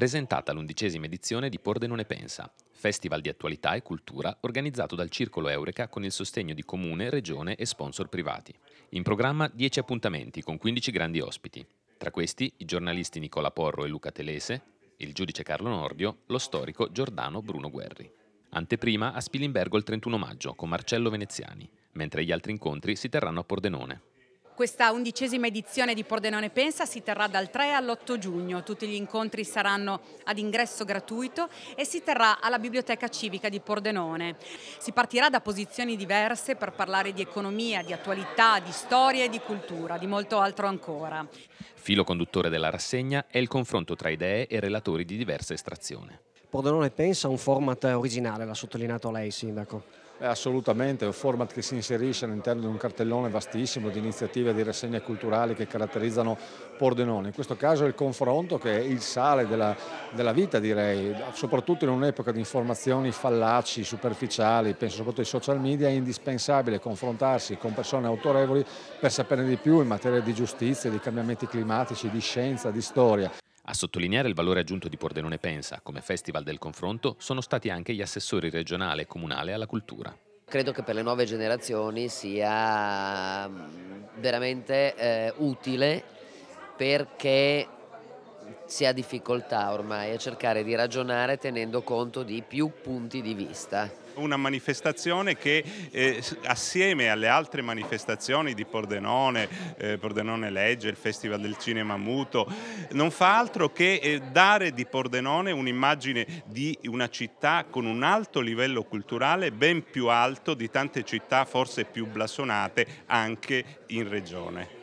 presentata l'undicesima edizione di Pordenone Pensa, festival di attualità e cultura organizzato dal Circolo Eureka con il sostegno di comune, regione e sponsor privati. In programma 10 appuntamenti con 15 grandi ospiti. Tra questi i giornalisti Nicola Porro e Luca Telese, il giudice Carlo Nordio, lo storico Giordano Bruno Guerri. Anteprima a Spilimbergo il 31 maggio con Marcello Veneziani, mentre gli altri incontri si terranno a Pordenone. Questa undicesima edizione di Pordenone Pensa si terrà dal 3 all'8 giugno, tutti gli incontri saranno ad ingresso gratuito e si terrà alla Biblioteca Civica di Pordenone. Si partirà da posizioni diverse per parlare di economia, di attualità, di storia e di cultura, di molto altro ancora. Filo conduttore della rassegna è il confronto tra idee e relatori di diversa estrazione. Pordenone Pensa ha un format originale, l'ha sottolineato lei, Sindaco Beh, assolutamente, è un format che si inserisce all'interno di un cartellone vastissimo di iniziative e di rassegne culturali che caratterizzano Pordenone. In questo caso è il confronto che è il sale della, della vita direi, soprattutto in un'epoca di informazioni fallaci, superficiali, penso soprattutto ai social media, è indispensabile confrontarsi con persone autorevoli per saperne di più in materia di giustizia, di cambiamenti climatici, di scienza, di storia. A sottolineare il valore aggiunto di Pordenone Pensa come Festival del Confronto sono stati anche gli assessori regionale e comunale alla cultura. Credo che per le nuove generazioni sia mm, veramente eh, utile perché si ha difficoltà ormai a cercare di ragionare tenendo conto di più punti di vista. Una manifestazione che eh, assieme alle altre manifestazioni di Pordenone, eh, Pordenone Legge, il Festival del Cinema Muto, non fa altro che eh, dare di Pordenone un'immagine di una città con un alto livello culturale ben più alto di tante città forse più blasonate anche in regione.